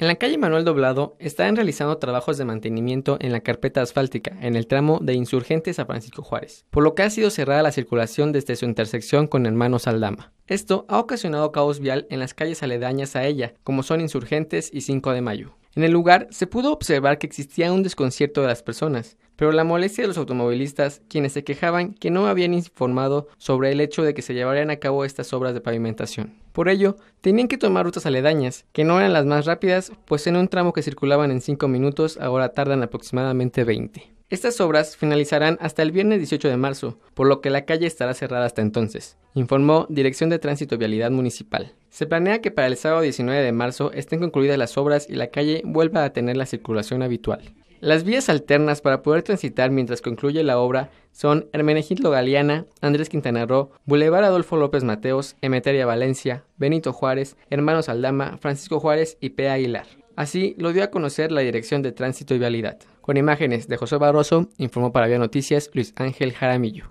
En la calle Manuel Doblado están realizando trabajos de mantenimiento en la carpeta asfáltica en el tramo de Insurgentes a Francisco Juárez, por lo que ha sido cerrada la circulación desde su intersección con Hermanos Aldama. Esto ha ocasionado caos vial en las calles aledañas a ella, como son Insurgentes y 5 de Mayo. En el lugar se pudo observar que existía un desconcierto de las personas, pero la molestia de los automovilistas, quienes se quejaban que no habían informado sobre el hecho de que se llevarían a cabo estas obras de pavimentación. Por ello, tenían que tomar rutas aledañas, que no eran las más rápidas, pues en un tramo que circulaban en 5 minutos ahora tardan aproximadamente 20. Estas obras finalizarán hasta el viernes 18 de marzo, por lo que la calle estará cerrada hasta entonces, informó Dirección de Tránsito y Vialidad Municipal. Se planea que para el sábado 19 de marzo estén concluidas las obras y la calle vuelva a tener la circulación habitual. Las vías alternas para poder transitar mientras concluye la obra son Hermenegildo Galeana, Andrés Quintana Roo, Boulevard Adolfo López Mateos, Emeteria Valencia, Benito Juárez, Hermanos Aldama, Francisco Juárez y P. Aguilar. Así lo dio a conocer la Dirección de Tránsito y Vialidad. Con imágenes de José Barroso, informó para Vía Noticias Luis Ángel Jaramillo.